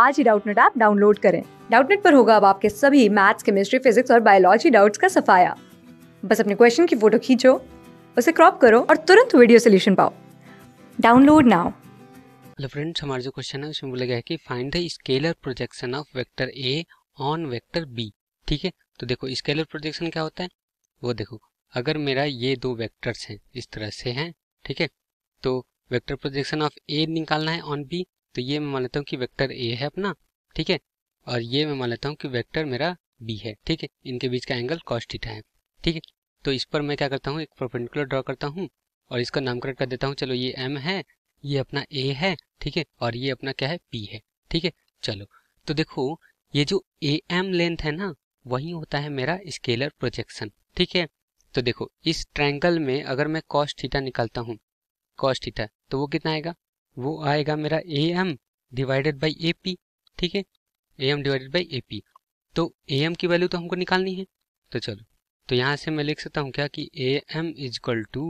आज ही Doubtnut app download करें डाउटनेट पर होगा अब आपके सभी मैथ्स केमिस्ट्री फिजिक्स और बायोलॉजी डाउट्स का सफाया बस अपने क्वेश्चन की फोटो खींचो उसे क्रॉप करो और तुरंत वीडियो सोल्यूशन पाओ डाउनलोड नाउ हेलो फ्रेंड्स हमारा जो क्वेश्चन है उसमें बोला गया है कि find the scalar projection of vector A on vector B ठीक है तो देखो स्केलर प्रोजेक्शन क्या होता है वो देखो अगर मेरा ये दो वेक्टर्स हैं इस तरह से हैं ठीक है तो वेक्टर प्रोजेक्शन ऑफ ए निकालना है ऑन बी तो ये मैं मान लेता हूँ कि वेक्टर ए है अपना ठीक है और ये मैं मान लेता हूँ कि वेक्टर मेरा बी है ठीक है इनके बीच का एंगल कॉस्टिटा है ठीक है तो इस पर मैं क्या करता हूँ एक परपेंडिकुलर ड्रॉ करता हूँ और इसका नामकरण कर देता हूँ चलो ये एम है ये अपना ए है ठीक है और ये अपना क्या है पी है ठीक है चलो तो देखो ये जो ए एम लेंथ है ना वही होता है मेरा स्केलर प्रोजेक्शन ठीक है तो देखो इस ट्रायंगल में अगर मैं कॉस थीटा निकालता हूँ कॉस थीटा तो वो कितना आएगा वो आएगा मेरा A M divided by A P ठीक है A M divided by A P तो ए एम की वैल्यू तो हमको निकालनी है तो चलो तो यहाँ से मैं लिख सकता हूँ क्या कि A M equal to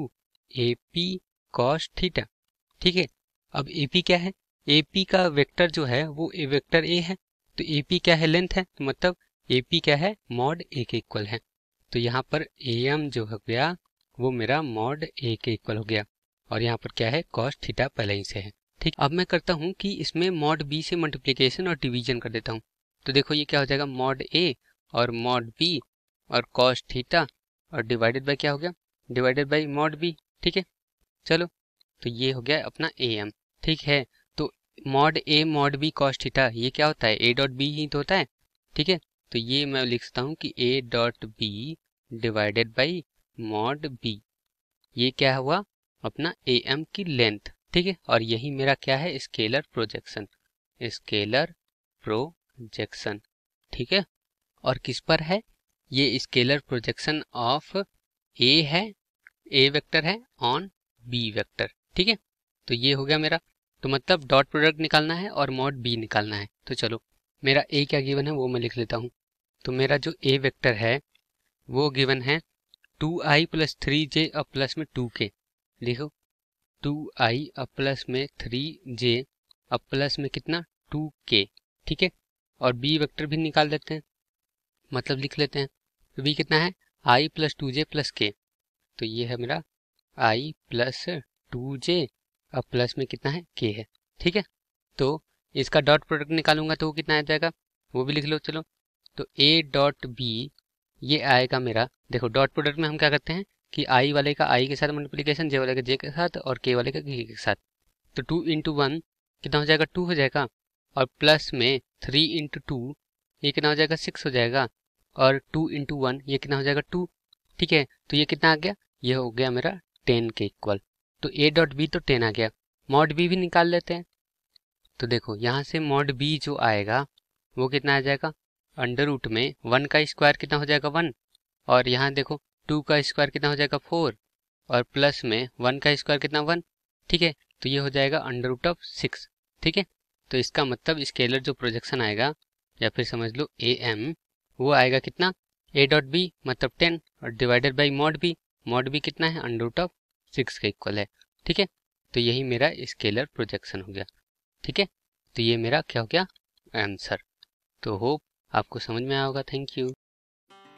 A P cos theta ठीक है अब ए पी क्या है ए पी का वेक्टर जो है वो ए वेक्टर ए है तो ए पी क्या है लेंथ है तो मतलब ए पी क्या है मॉड ए के इक्वल है तो यहाँ पर ए एम जो हो गया वो मेरा मॉड ए के इक्वल हो गया और यहाँ पर क्या है कॉस थीटा पहले ही से है ठीक अब मैं करता हूँ कि इसमें मॉड बी से मल्टीप्लिकेशन और डिवीजन कर देता हूँ तो देखो ये क्या हो जाएगा मॉड ए और मॉड बी और कॉस थीटा और डिवाइडेड बाई क्या हो गया डिवाइडेड बाई मॉड बी ठीक है चलो तो ये हो गया अपना ए एम ठीक है तो mod A mod B cos theta ये क्या होता है ए डॉट बी ही तो होता है ठीक है तो ये मैं लिखता हूँ कि A dot B divided by mod B ये क्या हुआ अपना ए एम की लेंथ ठीक है और यही मेरा क्या है स्केलर प्रोजेक्शन स्केलर प्रोजेक्शन ठीक है और किस पर है ये स्केलर प्रोजेक्शन ऑफ ए है ए वेक्टर है ऑन बी वेक्टर ठीक है तो ये हो गया मेरा तो मतलब डॉट प्रोडक्ट निकालना है और मॉड बी निकालना है तो चलो मेरा ए क्या गिवन है वो मैं लिख लेता हूँ तो मेरा जो ए वेक्टर है वो गिवन है two I plus three J और प्लस में टू के लिखो टू आई अब प्लस में थ्री जे अब प्लस में कितना टू के ठीक है और बी वेक्टर भी निकाल देते हैं मतलब लिख लेते हैं तो बी कितना है I plus two J plus K तो ये है मेरा आई प्लस टू जे अब प्लस में कितना है के है ठीक है तो इसका डॉट प्रोडक्ट निकालूंगा तो वो कितना आ जाएगा वो भी लिख लो चलो तो ए डॉट बी ये आएगा मेरा देखो डॉट प्रोडक्ट में हम क्या करते हैं कि आई वाले का आई के साथ मल्टीप्लीकेशन जे वाले का जे के साथ और के वाले का के के साथ तो टू इंटू वन कितना हो जाएगा टू हो जाएगा और प्लस में थ्री इंटू टू ये कितना हो जाएगा सिक्स हो जाएगा और टू इंटू वन ये कितना हो जाएगा टू ठीक है तो ये कितना आ गया ये हो गया मेरा टेन के इक्वल तो ए डॉट बी तो टेन आ गया मॉड बी भी निकाल लेते हैं तो देखो यहाँ से मॉड बी जो आएगा वो कितना आ जाएगा अंडर रूट में वन का स्क्वायर कितना हो जाएगा वन और यहाँ देखो टू का स्क्वायर कितना हो जाएगा फोर और प्लस में वन का स्क्वायर कितना वन ठीक है तो ये हो जाएगा अंडर रूट ऑफ सिक्स ठीक है तो इसका मतलब स्केलर जो प्रोजेक्शन आएगा या फिर समझ लो ए एम वो आएगा कितना ए डॉट बी मतलब टेन और divided by mod B mod B कितना है अंडर रूट ऑफ सिक्स का इक्वल है ठीक है तो यही मेरा स्केलर प्रोजेक्शन हो गया ठीक है तो ये मेरा क्या हो गया आंसर तो होप आपको समझ में आया होगा थैंक यू